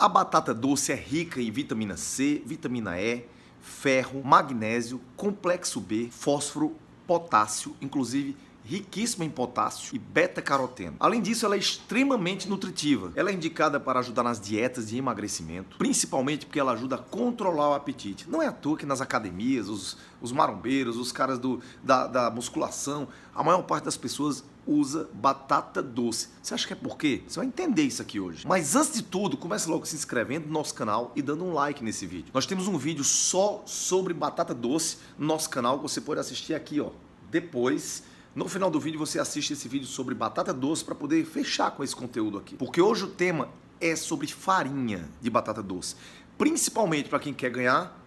A batata doce é rica em vitamina C, vitamina E, ferro, magnésio, complexo B, fósforo, potássio, inclusive riquíssima em potássio e beta-caroteno. Além disso, ela é extremamente nutritiva. Ela é indicada para ajudar nas dietas de emagrecimento, principalmente porque ela ajuda a controlar o apetite. Não é à toa que nas academias, os, os marombeiros, os caras do, da, da musculação, a maior parte das pessoas usa batata doce. Você acha que é por quê? Você vai entender isso aqui hoje. Mas antes de tudo, comece logo se inscrevendo no nosso canal e dando um like nesse vídeo. Nós temos um vídeo só sobre batata doce no nosso canal que você pode assistir aqui, ó, depois no final do vídeo você assiste esse vídeo sobre batata doce para poder fechar com esse conteúdo aqui. Porque hoje o tema é sobre farinha de batata doce, principalmente para quem quer ganhar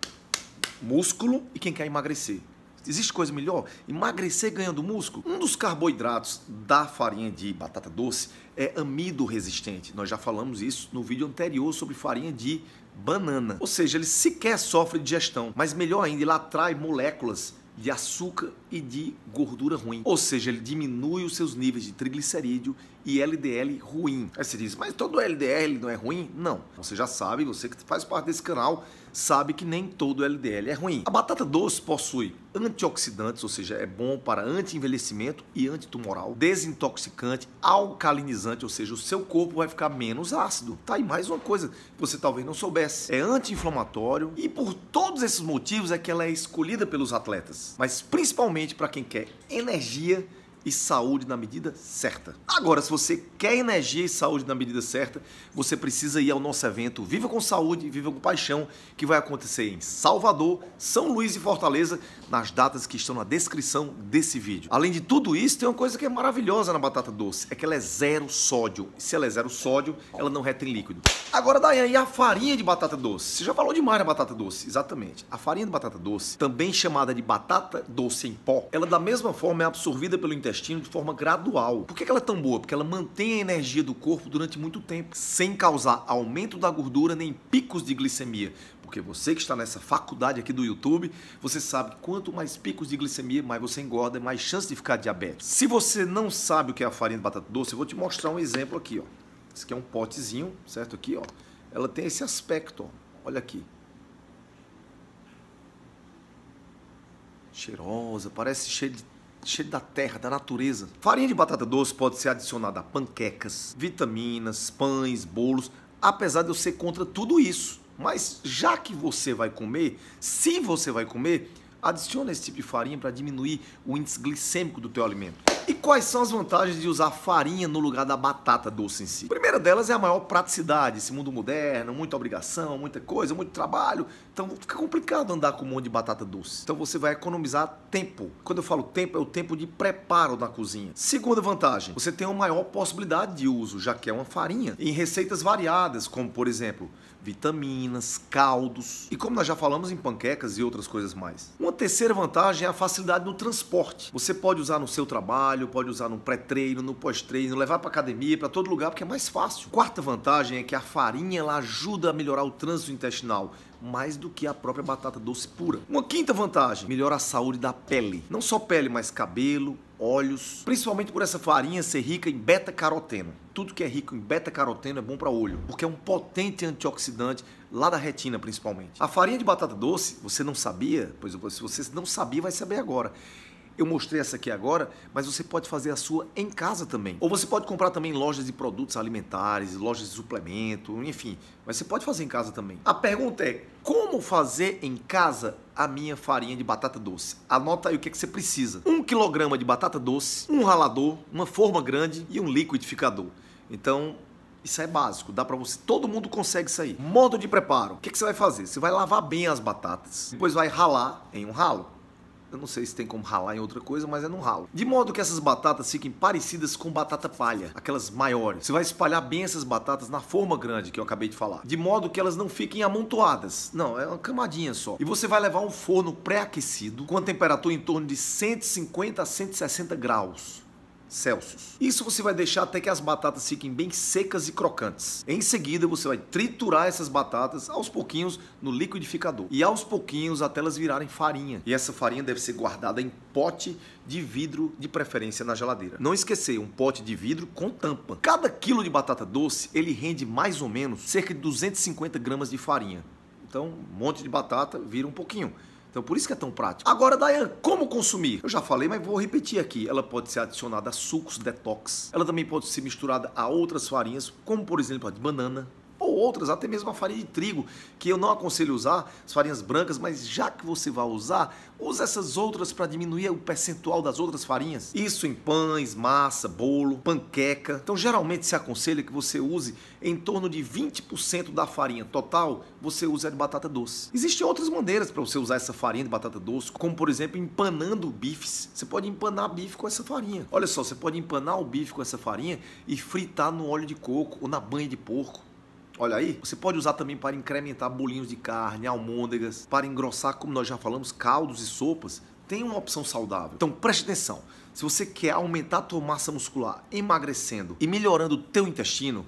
músculo e quem quer emagrecer. Existe coisa melhor? Emagrecer ganhando músculo? Um dos carboidratos da farinha de batata doce é amido resistente. Nós já falamos isso no vídeo anterior sobre farinha de banana. Ou seja, ele sequer sofre digestão, mas melhor ainda, ele atrai moléculas de açúcar e de gordura ruim. Ou seja, ele diminui os seus níveis de triglicerídeo e LDL ruim. Aí você diz, mas todo LDL não é ruim? Não. Você já sabe, você que faz parte desse canal, sabe que nem todo LDL é ruim. A batata doce possui antioxidantes, ou seja, é bom para anti-envelhecimento e antitumoral, desintoxicante, alcalinizante, ou seja, o seu corpo vai ficar menos ácido. Tá aí mais uma coisa que você talvez não soubesse. É anti-inflamatório e por todos esses motivos é que ela é escolhida pelos atletas, mas principalmente para quem quer energia e saúde na medida certa. Agora, se você quer energia e saúde na medida certa, você precisa ir ao nosso evento Viva com Saúde, Viva com Paixão, que vai acontecer em Salvador, São Luís e Fortaleza, nas datas que estão na descrição desse vídeo. Além de tudo isso, tem uma coisa que é maravilhosa na batata doce, é que ela é zero sódio. E se ela é zero sódio, ela não retém líquido. Agora, Daiane, e a farinha de batata doce? Você já falou demais na batata doce, exatamente. A farinha de batata doce, também chamada de batata doce em pó, ela da mesma forma é absorvida pelo intestino intestino de forma gradual. Por que ela é tão boa? Porque ela mantém a energia do corpo durante muito tempo, sem causar aumento da gordura nem picos de glicemia. Porque você que está nessa faculdade aqui do YouTube, você sabe que quanto mais picos de glicemia, mais você engorda, é mais chance de ficar diabético. Se você não sabe o que é a farinha de batata doce, eu vou te mostrar um exemplo aqui, ó. Esse aqui é um potezinho, certo? Aqui, ó. Ela tem esse aspecto, ó. Olha aqui. cheirosa, parece cheiro de cheio da terra, da natureza. Farinha de batata doce pode ser adicionada a panquecas, vitaminas, pães, bolos, apesar de eu ser contra tudo isso. Mas já que você vai comer, se você vai comer, adicione esse tipo de farinha para diminuir o índice glicêmico do teu alimento. E quais são as vantagens de usar farinha no lugar da batata doce em si? A primeira delas é a maior praticidade, esse mundo moderno, muita obrigação, muita coisa, muito trabalho. Então fica complicado andar com um monte de batata doce. Então você vai economizar tempo. Quando eu falo tempo, é o tempo de preparo na cozinha. Segunda vantagem, você tem uma maior possibilidade de uso, já que é uma farinha, em receitas variadas, como por exemplo, vitaminas, caldos e como nós já falamos em panquecas e outras coisas mais. Uma terceira vantagem é a facilidade no transporte. Você pode usar no seu trabalho trabalho, pode usar no pré-treino, no pós-treino, levar para academia, para todo lugar, porque é mais fácil. Quarta vantagem é que a farinha ela ajuda a melhorar o trânsito intestinal, mais do que a própria batata doce pura. Uma quinta vantagem, melhora a saúde da pele. Não só pele, mas cabelo, olhos, principalmente por essa farinha ser rica em beta-caroteno. Tudo que é rico em beta-caroteno é bom para olho, porque é um potente antioxidante lá da retina principalmente. A farinha de batata doce, você não sabia? Pois se você não sabia, vai saber agora. Eu mostrei essa aqui agora, mas você pode fazer a sua em casa também. Ou você pode comprar também lojas de produtos alimentares, lojas de suplemento, enfim. Mas você pode fazer em casa também. A pergunta é: como fazer em casa a minha farinha de batata doce? Anota aí o que, é que você precisa: um quilograma de batata doce, um ralador, uma forma grande e um liquidificador. Então, isso é básico, dá para você. Todo mundo consegue isso aí. Modo de preparo: o que, é que você vai fazer? Você vai lavar bem as batatas, depois vai ralar em um ralo eu não sei se tem como ralar em outra coisa, mas é num ralo. De modo que essas batatas fiquem parecidas com batata palha, aquelas maiores. Você vai espalhar bem essas batatas na forma grande que eu acabei de falar, de modo que elas não fiquem amontoadas. Não, é uma camadinha só. E você vai levar um forno pré-aquecido com a temperatura em torno de 150 a 160 graus. Celsius. Isso você vai deixar até que as batatas fiquem bem secas e crocantes. Em seguida, você vai triturar essas batatas aos pouquinhos no liquidificador e aos pouquinhos até elas virarem farinha. E essa farinha deve ser guardada em pote de vidro, de preferência na geladeira. Não esquecer, um pote de vidro com tampa. Cada quilo de batata doce, ele rende mais ou menos cerca de 250 gramas de farinha. Então, um monte de batata vira um pouquinho. Então por isso que é tão prático. Agora, Dayan, como consumir? Eu já falei, mas vou repetir aqui. Ela pode ser adicionada a sucos detox. Ela também pode ser misturada a outras farinhas, como por exemplo a de banana, ou outras, até mesmo a farinha de trigo, que eu não aconselho usar, as farinhas brancas, mas já que você vai usar, usa essas outras para diminuir o percentual das outras farinhas. Isso em pães, massa, bolo, panqueca. Então, geralmente se aconselha que você use em torno de 20% da farinha total, você usa de batata doce. Existem outras maneiras para você usar essa farinha de batata doce, como por exemplo, empanando bifes. Você pode empanar bife com essa farinha. Olha só, você pode empanar o bife com essa farinha e fritar no óleo de coco ou na banha de porco. Olha aí, você pode usar também para incrementar bolinhos de carne, almôndegas, para engrossar, como nós já falamos, caldos e sopas. Tem uma opção saudável. Então preste atenção. Se você quer aumentar a tua massa muscular, emagrecendo e melhorando o teu intestino,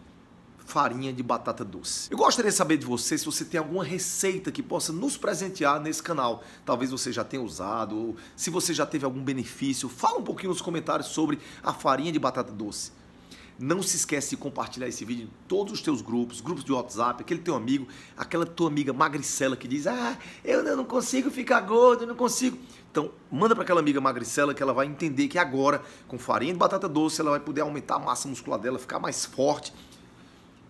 farinha de batata doce. Eu gostaria de saber de você se você tem alguma receita que possa nos presentear nesse canal. Talvez você já tenha usado, ou se você já teve algum benefício, fala um pouquinho nos comentários sobre a farinha de batata doce. Não se esquece de compartilhar esse vídeo em todos os teus grupos, grupos de WhatsApp, aquele teu amigo, aquela tua amiga magricela que diz: "Ah, eu não consigo ficar gordo, eu não consigo". Então, manda para aquela amiga magricela que ela vai entender que agora, com farinha de batata doce, ela vai poder aumentar a massa muscular dela, ficar mais forte.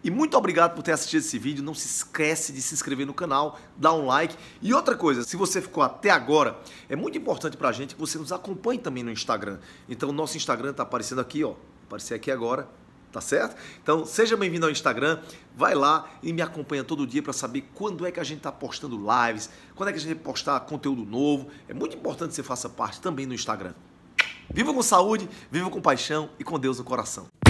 E muito obrigado por ter assistido esse vídeo. Não se esquece de se inscrever no canal, dar um like. E outra coisa, se você ficou até agora, é muito importante para a gente que você nos acompanhe também no Instagram. Então, o nosso Instagram está aparecendo aqui, ó, aparecer aqui agora, tá certo? Então seja bem-vindo ao Instagram, vai lá e me acompanha todo dia para saber quando é que a gente está postando lives, quando é que a gente vai postar conteúdo novo. É muito importante que você faça parte também no Instagram. Viva com saúde, viva com paixão e com Deus no coração.